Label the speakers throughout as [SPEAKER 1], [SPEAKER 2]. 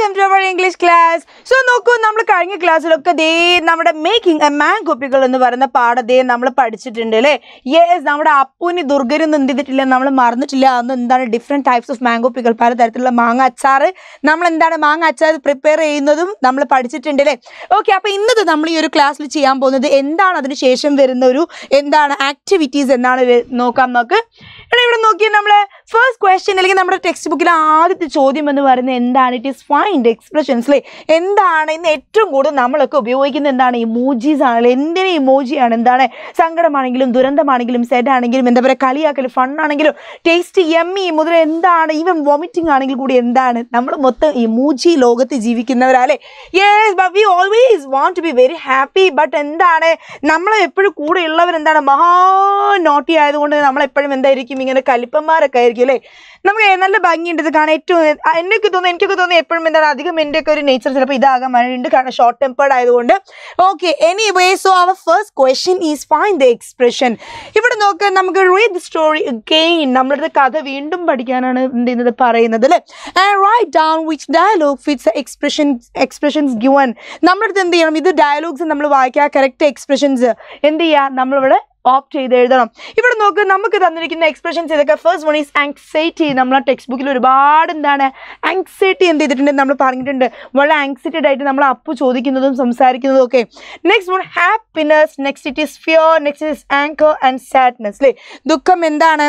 [SPEAKER 1] Welcome to our English class so നോക്കൂ നമ്മൾ കഴിഞ്ഞ ക്ലാസ്സിലൊക്കെ ദേ നമ്മുടെ മേക്കിംഗ് എ മാൻ കോപ്പികൾ എന്ന് പറയുന്ന പാഠം ദേ നമ്മൾ പഠിച്ചിട്ടുണ്ട് അല്ലേ യെസ് നമ്മുടെ അപ്പൂനി ദുർഗനും എന്ത് ചെയ്തിട്ടില്ല നമ്മൾ മറന്നിട്ടില്ല അന്ന് എന്താണ് different types of mango pickle പലതരത്തിലുള്ള മാങ്ങ അച്ചാർ നമ്മൾ എന്താണ് മാങ്ങ അച്ചാർ പ്രിപ്പയർ ചെയ്യുന്നതും നമ്മൾ പഠിച്ചിട്ടുണ്ട് അല്ലേ ഓക്കെ അപ്പോൾ ഇന്നത് നമ്മൾ ഈ ഒരു ക്ലാസ്സിൽ ചെയ്യാൻ പോകുന്നത് എന്താണ് അതിന് ശേഷം വരുന്ന ഒരു എന്താണ് ആക്ടിവിറ്റീസ് എന്നാണ് നോക്കാം നമുക്ക് ഇവിടെ നോക്കിയാൽ നമ്മൾ ഫസ്റ്റ് ക്വസ്റ്റ്യൻ അല്ലെങ്കിൽ നമ്മുടെ ടെക്സ്റ്റ് ബുക്കിലെ ആദ്യത്തെ ചോദ്യം എന്ന് പറയുന്നത് എന്താണ് ഇറ്റ് ഈസ് ഫൈൻ എക്സ്പ്രഷൻസ് അല്ലേ എന്താണ് ഇന്ന് ഏറ്റവും കൂടുതൽ നമ്മളൊക്കെ ഉപയോഗിക്കുന്നത് എന്താണ് ഇമോജീസ് ആണല്ലോ എന്തിനും ഇമോജിയാണ് എന്താണ് സങ്കടമാണെങ്കിലും ദുരന്തമാണെങ്കിലും സെഡ് ആണെങ്കിലും എന്താ പറയുക കളിയാക്കൽ ഫണ്ണാണെങ്കിലും ടേസ്റ്റ് എമ്മി മുതൽ എന്താണ് ഈവൻ വോമിറ്റിംഗ് ആണെങ്കിൽ കൂടി എന്താണ് നമ്മൾ മൊത്തം ഇമോജി ലോകത്ത് ജീവിക്കുന്നവരല്ലേ yes but we always want to be very happy but എന്താണ് നമ്മളെ എപ്പോഴും കൂടെ ഉള്ളവർ എന്താണ് മഹാ നോട്ടി ആയതുകൊണ്ട് നമ്മളെപ്പോഴും എന്തായിരിക്കും ഇങ്ങനെ കലിപ്പന്മാരൊക്കെ ആയിരിക്കും അല്ലേ നമുക്ക് നല്ല ഭംഗിയുണ്ട് ഇത് കാണാൻ ഏറ്റവും എനിക്ക് തോന്നുന്നു എനിക്കൊക്കെ തോന്നുന്നു എപ്പോഴും എന്താണ് അധികം എൻ്റെ ഒക്കെ ഒരു നേച്ചർ ചിലപ്പോൾ ഇതാകാൻ മഴയുണ്ട് കാരണം ഷോർട്ട് ടെമ്പേർഡ് ആയതുകൊണ്ട് okay anyway so our first question is find the expression ഇവിടെ നോക്കാൻ നമുക്ക് റീഡ് ദ സ്റ്റോറി ഗെയിൻ നമ്മളുടെ കഥ വീണ്ടും പഠിക്കാനാണ് എന്ത് ചെയ്യുന്നത് പറയുന്നത് അല്ലേ and write down which dialogue fits expression expressions given നമ്മളടുത്ത് എന്ത് ചെയ്യണം ഇത് ഡയലോഗ്സ് നമ്മൾ വായിക്കുക കറക്റ്റ് എക്സ്പ്രഷൻസ് എന്ത് ചെയ്യുക നമ്മളിവിടെ ഓപ്റ്റ് ചെയ്ത് എഴുതണം ഇവിടെ നോക്ക് നമുക്ക് തന്നിരിക്കുന്ന എക്സ്പ്രഷൻസ് ഇതൊക്കെ ഫസ്റ്റ് വൺ ഈസ് ആങ്സൈറ്റി നമ്മൾ ടെക്സ്റ്റ് ബുക്കിൽ ഒരുപാട് എന്താണ് ആങ്സൈറ്റി എന്ത് ചെയ്തിട്ടുണ്ട് നമ്മൾ പറഞ്ഞിട്ടുണ്ട് വളരെ ആങ്സൈറ്റഡ് ആയിട്ട് നമ്മൾ അപ്പ് ചോദിക്കുന്നതും സംസാരിക്കുന്നതും ഒക്കെ next one happiness next it is fear next it is anger and sadness അല്ലേ ദുഃഖം എന്താണ്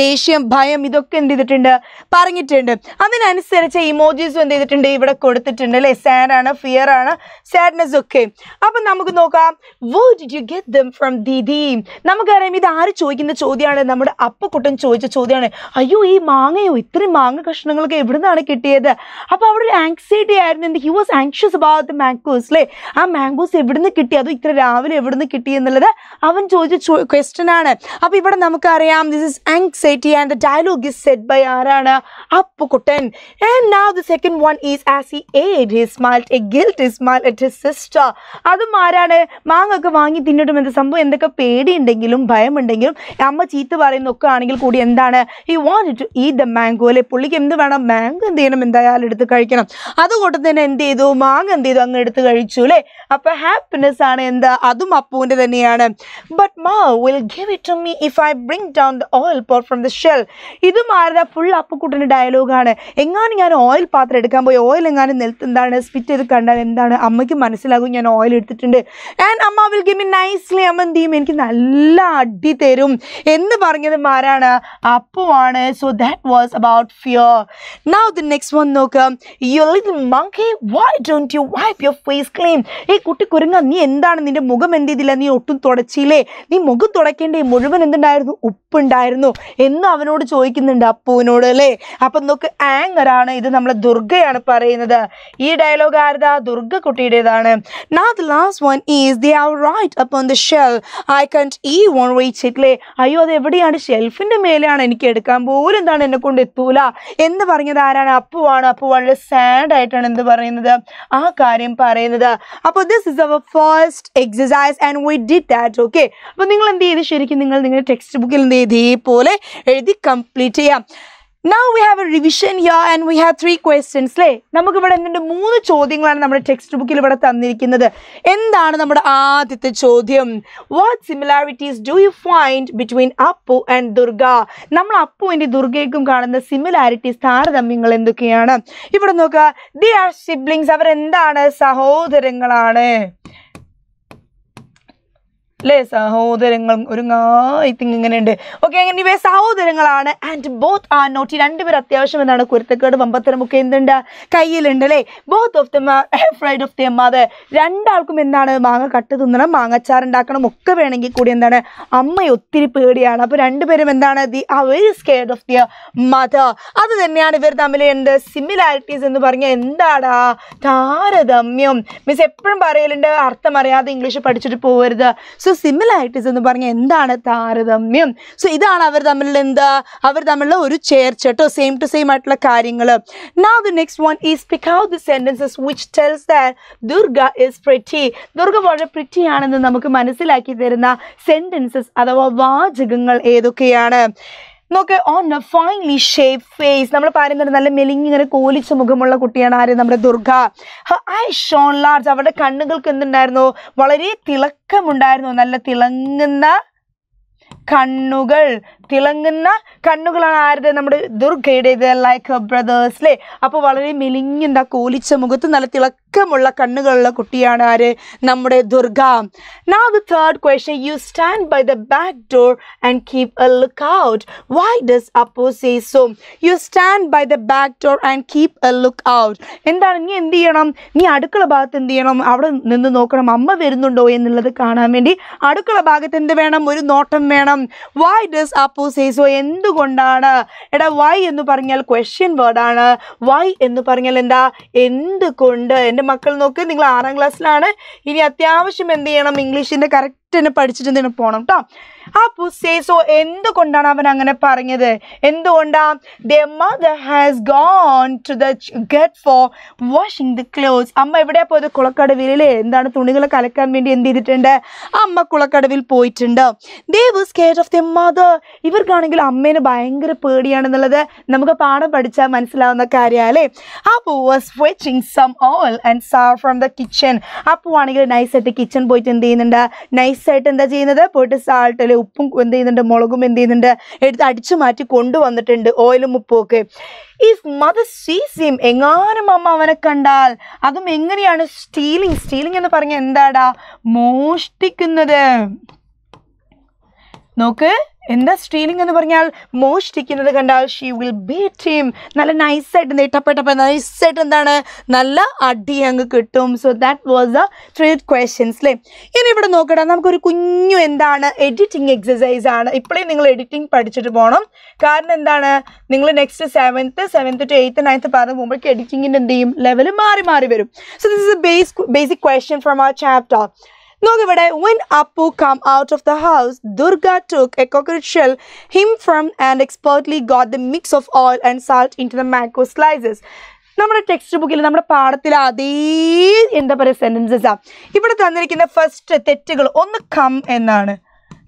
[SPEAKER 1] ദേഷ്യം ഭയം ഇതൊക്കെ എന്ത് ചെയ്തിട്ടുണ്ട് പറഞ്ഞിട്ടുണ്ട് അതിനനുസരിച്ച് ഇമോജീസ് എന്ത് ചെയ്തിട്ടുണ്ട് ഇവിടെ കൊടുത്തിട്ടുണ്ട് അല്ലെ സാഡ് ആണ് ഫിയർ ആണ് സാഡ്നെസ് ഒക്കെ അപ്പൊ നമുക്ക് നോക്കാം where'd you get them from ദിദി നമുക്കറിയാം ഇത് ആര് ചോദിക്കുന്ന ചോദ്യമാണ് നമ്മുടെ അപ്പക്കുട്ടൻ ചോദിച്ച ചോദ്യമാണ് അയ്യോ ഈ മാങ്ങയോ ഇത്രയും മാങ്ങ കഷ്ണങ്ങളൊക്കെ എവിടെ നിന്നാണ് കിട്ടിയത് അപ്പോൾ അവിടെ ഒരു ആങ്സൈറ്റി ആയിരുന്നു he was anxious about the mangoes അല്ലേ ആ മാംഗോസ് എവിടുന്ന് കിട്ടി അതോ ഇത്ര രാവിലെ എവിടുന്ന് കിട്ടി എന്നുള്ളത് അവൻ ചോദിച്ച ക്വസ്റ്റ്യൻ ആണ് അപ്പോൾ ഇവിടെ നമുക്കറിയാം ദിസ് ഇസ് ആങ് anxiety and the dialogue is said by Arana Appukutan. And now the second one is as he ate, he smiled a guilty smile at his sister. അതും ആരാണ് മാങ്ങൊക്കെ വാങ്ങി തിന്നിടും എന്ന സംഭവം എന്തൊക്കെ പേടിയുണ്ടെങ്കിലും ഭയമുണ്ടെങ്കിലും അമ്മ ചീത്ത പറയുന്നൊക്കെ ആണെങ്കിൽ കൂടി എന്താണ് ഈ വാണ്ട് ടു ഈ ദ മാംഗോ അല്ലെ പുള്ളിക്ക് എന്ത് വേണം മാങ്ക് എന്ത് ചെയ്യണം എന്തായാലും എടുത്ത് കഴിക്കണം അതുകൊണ്ട് തന്നെ എന്ത് ചെയ്തു മാങ്ങ എന്ത് ചെയ്തു അങ്ങ് എടുത്ത് കഴിച്ചു അല്ലേ അപ്പൊ ഹാപ്പിനെസ് ആണ് എന്താ അതും അപ്പുവിന്റെ തന്നെയാണ് but ma will give it to me if I bring down the oil or from the shell ഇതും ആരുടെ ഫുൾ അപ്പുക്കുട്ടൻ്റെ ഡയലോഗാണ് എങ്ങാനും ഞാൻ ഓയിൽ പാത്രം എടുക്കാൻ പോയി ഓയിൽ എങ്ങാനും നിലത്ത് എന്താണ് സ്പിറ്റ് ചെയ്ത് കണ്ടാൽ എന്താണ് അമ്മയ്ക്ക് മനസ്സിലാകും ഞാൻ ഓയിൽ എടുത്തിട്ടുണ്ട് ആൻഡ് അമ്മ വിൽ ഗിവ് മി നൈസ്ലി അമ്മ എന്ത് ചെയ്യും എനിക്ക് നല്ല അടി തരും എന്ന് പറഞ്ഞത് ആരാണ് അപ്പുവാണ് so that was about fear now the next one നോക്ക് you little monkey why don't you wipe your face clean ഈ കുട്ടി കുരുങ്ങ നീ എന്താണ് നിന്റെ മുഖം എന്ത് ചെയ്തില്ല നീ ഒട്ടും തുടച്ചില്ലേ നീ മുഖം തുടയ്ക്കേണ്ടേ മുഴുവൻ എന്തുണ്ടായിരുന്നു ഉപ്പുണ്ടായിരുന്നു എന്നും അവനോട് ചോദിക്കുന്നുണ്ട് അപ്പുവിനോട് അല്ലേ അപ്പം നോക്ക് ആങ്കറാണ് ഇത് നമ്മൾ ദുർഗയാണ് പറയുന്നത് ഈ ഡയലോഗ് ആരതാ ദുർഗ കുട്ടിയുടേതാണ് last one is right shall I ഈ റീച്ച് അയ്യോ അത് എവിടെയാണ് ഷെൽഫിന്റെ മേലെയാണ് എനിക്ക് എടുക്കാൻ പോലും എന്താണ് എന്നെ കൊണ്ട് എത്തൂല എന്ന് പറഞ്ഞത് ആരാണ് അപ്പുവാണ് അപ്പു വളരെ സാഡ് ആയിട്ടാണ് എന്ത് പറയുന്നത് ആ കാര്യം പറയുന്നത് അപ്പോൾ this is our first exercise and we did that okay അപ്പോൾ നിങ്ങൾ എന്ത് ചെയ്ത് ശരിക്കും നിങ്ങൾ നിങ്ങളുടെ ടെക്സ്റ്റ് ബുക്കിൽ എന്ത് ചെയ്ത് ഇതേപോലെ എഴുതി കംപ്ലീറ്റ് ചെയ്യാം now we have a revision yeah and we have three questions അല്ലേ നമുക്കിവിടെ എന്തുണ്ട് മൂന്ന് ചോദ്യങ്ങളാണ് നമ്മുടെ ടെക്സ്റ്റ് ബുക്കിൽ ഇവിടെ തന്നിരിക്കുന്നത് എന്താണ് നമ്മുടെ ആദ്യത്തെ ചോദ്യം what similarities do you find between Appu and Durga നമ്മൾ അപ്പുവിൻ്റെ ദുർഗയ്ക്കും കാണുന്ന സിമിലാരിറ്റീസ് താരതമ്യങ്ങൾ എന്തൊക്കെയാണ് ഇവിടെ നോക്കുക ദി ആർ സിബ്ലിങ്സ് അവരെന്താണ് സഹോദരങ്ങളാണ് അല്ലേ സഹോദരങ്ങൾ ഒരു ഇങ്ങനെയുണ്ട് ഓക്കെ അങ്ങനെ സഹോദരങ്ങളാണ് ആൻഡ് ബോത്ത് ആ നോട്ടി രണ്ടുപേർ അത്യാവശ്യം എന്താണ് കുരുത്തക്കേട് വമ്പത്തരമൊക്കെ എന്തുണ്ട് കയ്യിലുണ്ട് അല്ലേ both of the afraid of the അമ്മാതെ രണ്ടാൾക്കും എന്താണ് മാങ്ങ കട്ട് തിന്നണം മാങ്ങച്ചാർ ഉണ്ടാക്കണം ഒക്കെ വേണമെങ്കിൽ കൂടി എന്താണ് അമ്മ ഒത്തിരി പേടിയാണ് അപ്പോൾ രണ്ടുപേരും എന്താണ് ദി ആ വെരി സ്കേഡ് ഓഫ് ദി മത അത് തന്നെയാണ് ഇവർ തമ്മിൽ എന്ത് സിമിലാരിറ്റീസ് എന്ന് പറഞ്ഞാൽ എന്താടാ താരതമ്യം മീൻസ് എപ്പോഴും പറയലുണ്ട് അർത്ഥം അറിയാതെ ഇംഗ്ലീഷ് പഠിച്ചിട്ട് പോകരുത് സോ സിമിലാരിറ്റീസ് എന്ന് പറഞ്ഞാൽ എന്താണ് താരതമ്യം സോ ഇതാണ് അവർ തമ്മിലുള്ള എന്താ അവർ തമ്മിലുള്ള ഒരു ചേർച്ച കേട്ടോ സെയിം ടു സെയിം ആയിട്ടുള്ള കാര്യങ്ങൾ now the next one is pick out the sentences which tells that Durga is pretty Durga വളരെ പ്രിറ്റി ആണെന്ന് നമുക്ക് മനസ്സിലാക്കി തരുന്ന സെൻറ്റൻസസ് അഥവാ വാചകങ്ങൾ ഏതൊക്കെയാണ് നോക്ക് on a finely shape face നമ്മൾ പറയുന്നുണ്ട് നല്ല മെലിഞ്ഞിങ്ങനെ കോലിച്ച മുഖമുള്ള കുട്ടിയാണ് ആര് നമ്മുടെ ദുർഗ ഐ ഷോൺ ലാർജ് അവരുടെ കണ്ണുകൾക്ക് എന്തുണ്ടായിരുന്നു വളരെ തിളക്കമുണ്ടായിരുന്നു നല്ല തിളങ്ങുന്ന കണ്ണുകൾ തിളങ്ങുന്ന കണ്ണുകളാണ് ആരുടെ നമ്മുടെ ദുർഗയുടേത് ലൈക്ക് ബ്രദേഴ്സ് അല്ലേ അപ്പോൾ വളരെ മെലിഞ്ഞെന്താ കോലിച്ച മുഖത്ത് നല്ല തിളക്കമുള്ള കണ്ണുകളുള്ള കുട്ടിയാണ് ആര് നമ്മുടെ ദുർഗ നാ the third question you stand by the back door and keep a look out why does Appu say so you stand by the back door and keep a look out എന്താണ് നീ എന്ത് ചെയ്യണം നീ അടുക്കള ഭാഗത്ത് എന്ത് ചെയ്യണം അവിടെ നിന്ന് നോക്കണം അമ്മ വരുന്നുണ്ടോ എന്നുള്ളത് കാണാൻ വേണ്ടി അടുക്കള ഭാഗത്ത് എന്ത് വേണം ഒരു നോട്ടം വേണം ചോദ്യം വൈ ഡസ് അപ്പു സേസോ എന്തുകൊണ്ടാണ് എടാ വൈ എന്ന് പറഞ്ഞാൽ ക്വസ്റ്റ്യൻ വേർഡാണ് വൈ എന്ന് പറഞ്ഞാൽ എന്താ എന്തുകൊണ്ട് എൻ്റെ മക്കൾ നോക്ക് നിങ്ങൾ ആറാം ക്ലാസ്സിലാണ് ഇനി അത്യാവശ്യം എന്ത് ചെയ്യണം ഇംഗ്ലീഷിൻ്റെ കറക്റ്റ് തന്നെ പഠിച്ചിട്ട് തന്നെ പോകണം കേട്ടോ ആ പുസ്സേസോ എന്തുകൊണ്ടാണ് അവൻ അങ്ങനെ പറഞ്ഞത് എന്തുകൊണ്ടാ the mother has gone to the ghat for washing the clothes അമ്മ എവിടെയാ പോയത് കുളക്കടവിൽ എന്താണ് തുണികൾ കലക്കാൻ വേണ്ടി എന്ത് ചെയ്തിട്ടുണ്ട് അമ്മ കുളക്കടവിൽ പോയിട്ടുണ്ട് they was scared of the mother ഇവർക്കാണെങ്കിൽ അമ്മേനെ ഭയങ്കര പേടിയാണെന്നുള്ളത് നമുക്ക് പാഠം പഠിച്ചാൽ മനസ്സിലാവുന്ന കാര്യമാണ് അല്ലേ Appu was fetching some oil and salt from the kitchen ആ ആണെങ്കിൽ നൈസായിട്ട് കിച്ചൺ പോയിട്ട് എന്ത് ചെയ്യുന്നുണ്ട് നൈസായിട്ട് എന്താ ചെയ്യുന്നത് പോയിട്ട് സാൾട്ടിൽ ഉപ്പും എന്ത് ചെയ്യുന്നുണ്ട് മുളകും എന്ത് ചെയ്യുന്നുണ്ട് എടുത്ത് അടിച്ചു മാറ്റി കൊണ്ടുവന്നിട്ടുണ്ട് ഓയിലും ഉപ്പും ഒക്കെ ഇഫ് മദർ സീസ് ഹിം എങ്ങാനും അമ്മ അവനെ കണ്ടാൽ അതും എങ്ങനെയാണ് സ്റ്റീലിംഗ് സ്റ്റീലിംഗ് എന്ന് പറഞ്ഞാൽ എന്താടാ മോഷ്ടിക്കുന്നത് നോക്ക് എന്താ സ്റ്റീലിംഗ് എന്ന് പറഞ്ഞാൽ മോഷ്ടിക്കുന്നത് കണ്ടാൽ ഷീ വിൽ ബീറ്റ് ഹിം നല്ല നൈസായിട്ട് നീട്ടപ്പെട്ടപ്പോൾ നൈസായിട്ട് എന്താണ് നല്ല അടി അങ്ങ് കിട്ടും so that was the three questions അല്ലേ ഇനി ഇവിടെ നോക്കട്ടെ നമുക്കൊരു കുഞ്ഞു എന്താണ് എഡിറ്റിംഗ് എക്സസൈസ് ആണ് ഇപ്പോഴേ നിങ്ങൾ എഡിറ്റിംഗ് പഠിച്ചിട്ട് പോകണം കാരണം എന്താണ് നിങ്ങൾ next seventh seventh to eighth ninth പറഞ്ഞ പോകുമ്പോഴേക്ക് എഡിറ്റിങ്ങിൻ്റെ എന്ത് ചെയ്യും ലെവൽ മാറി മാറി വരും so this is a base basic question from ആ ചാപ്റ്റർ നോക്കിവിടെ when Appu come out of the house Durga took a shell him from and expertly got the mix of oil and salt into the mango slices നമ്മുടെ text ബുക്കിൽ നമ്മുടെ പാഠത്തിൽ അതേ എന്താ പറയുക sentences ആ ഇവിടെ തന്നിരിക്കുന്ന ഫസ്റ്റ് തെറ്റുകൾ ഒന്ന് കം എന്നാണ്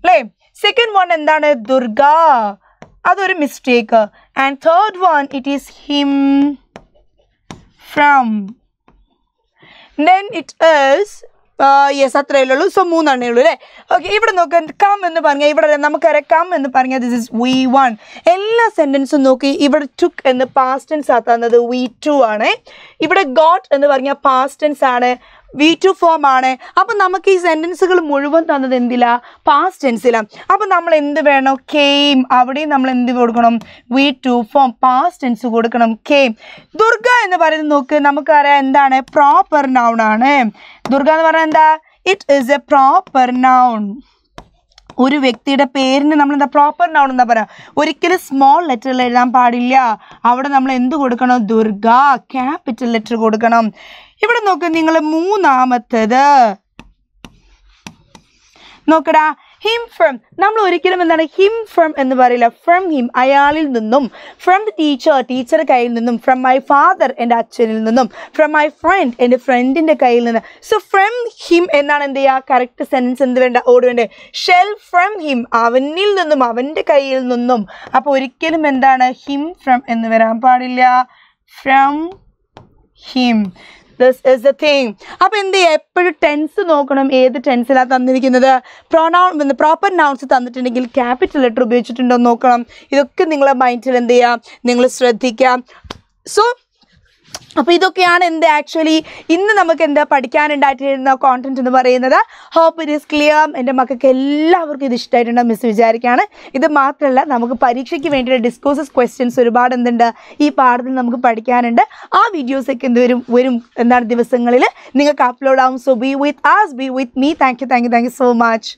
[SPEAKER 1] അല്ലേ സെക്കൻഡ് വൺ എന്താണ് ദുർഗ അതൊരു mistake and third one it is him from then it is yes അത്രയേ ഉള്ളൂ സോ മൂന്നെണ്ണേ ഉള്ളൂ അല്ലേ ഓക്കെ ഇവിടെ നോക്ക് കം എന്ന് പറഞ്ഞാൽ ഇവിടെ നമുക്കറിയാം കം എന്ന് പറഞ്ഞാൽ ദിസ് ഇസ് വി വൺ എല്ലാ സെൻറ്റൻസും നോക്കി ഇവിടെ ടുക്ക് എന്ന് പാസ്റ്റ് ടെൻസ് ആക്കുന്നത് വി ടു ആണ് ഇവിടെ ഗോട്ട് എന്ന് പറഞ്ഞാൽ പാസ്റ്റ് ടെൻസ് ആണ് വി ടു ഫോം ആണ് അപ്പം നമുക്ക് ഈ സെൻറ്റൻസുകൾ മുഴുവൻ തന്നത് എന്തിലാ പാസ്റ്റ് ടെൻസിലാണ് അപ്പം നമ്മൾ എന്ത് വേണം കെയിം അവിടെയും നമ്മൾ എന്ത് കൊടുക്കണം V two form past tense കൊടുക്കണം കെയിം ദുർഗ എന്ന് പറയുന്നത് നോക്ക് നമുക്കറിയാം എന്താണ് പ്രോപ്പർ നൗൺ ആണ് ദുർഗ എന്ന് പറഞ്ഞാൽ എന്താ it is a proper noun ഒരു വ്യക്തിയുടെ പേരിന് നമ്മൾ എന്താ പ്രോപ്പർ നൗൺ എന്താ പറയുക ഒരിക്കലും സ്മോൾ ലെറ്ററിൽ എഴുതാൻ പാടില്ല അവിടെ നമ്മൾ എന്ത് കൊടുക്കണം ദുർഗ ക്യാപിറ്റൽ ലെറ്റർ കൊടുക്കണം ഇവിടെ നോക്ക് നിങ്ങൾ മൂന്നാമത്തേത് നോക്കടാ ഹിം ഫ്രം നമ്മൾ ഒരിക്കലും എന്താണ് ഹിം ഫ്രം എന്ന് പറയില്ല ഫ്രം ഹിം അയാളിൽ നിന്നും ഫ്രം ദ ടീച്ചർ ടീച്ചറുടെ കയ്യിൽ നിന്നും ഫ്രം മൈ ഫാദർ എൻ്റെ അച്ഛനിൽ നിന്നും ഫ്രം മൈ ഫ്രണ്ട് എൻ്റെ ഫ്രണ്ടിൻ്റെ കയ്യിൽ നിന്ന് സോ ഫ്രം ഹിം എന്നാണ് എന്ത് ചെയ്യുക കറക്റ്റ് സെൻസ് എന്ത് വേണ്ട ഓട് വേണ്ടേ ഷെൽ ഫ്രം ഹിം അവനിൽ നിന്നും അവൻ്റെ കയ്യിൽ നിന്നും അപ്പോൾ ഒരിക്കലും എന്താണ് ഹിം ഫ്രം എന്ന് വരാൻ പാടില്ല from him this is a thing അപ്പം എന്ത് ചെയ്യുക എപ്പോഴും ടെൻസ് നോക്കണം ഏത് ടെൻസിലാണ് തന്നിരിക്കുന്നത് പ്രൊണൗൺ പ്രോപ്പർ നൗൺസ് തന്നിട്ടുണ്ടെങ്കിൽ ക്യാപിറ്റൽ ലെറ്റർ ഉപയോഗിച്ചിട്ടുണ്ടോ നോക്കണം ഇതൊക്കെ നിങ്ങളെ മൈൻഡിൽ എന്ത് ചെയ്യുക നിങ്ങൾ ശ്രദ്ധിക്കുക സോ അപ്പോൾ ഇതൊക്കെയാണ് എന്ത് ആക്ച്വലി ഇന്ന് നമുക്ക് എന്താ പഠിക്കാനുണ്ടായിട്ടിരുന്ന കോണ്ടന്റ് എന്ന് പറയുന്നത് ഹോപ്പ് ഇറ്റ് ഈസ് ക്ലിയർ എൻ്റെ മക്കൾക്ക് എല്ലാവർക്കും ഇത് ഇഷ്ടമായിട്ടുണ്ടോ മിസ് വിചാരിക്കുകയാണ് ഇത് മാത്രമല്ല നമുക്ക് പരീക്ഷയ്ക്ക് വേണ്ടിയിട്ട് ഡിസ്കോസസ് ക്വസ്റ്റ്യൻസ് ഒരുപാട് എന്തുണ്ട് ഈ പാഠത്തിൽ നമുക്ക് പഠിക്കാനുണ്ട് ആ വീഡിയോസൊക്കെ എന്ത് വരും വരും എന്താണ് ദിവസങ്ങളിൽ നിങ്ങൾക്ക് അപ്ലോഡ് ആവും so be with us be with me thank you thank you thank you so much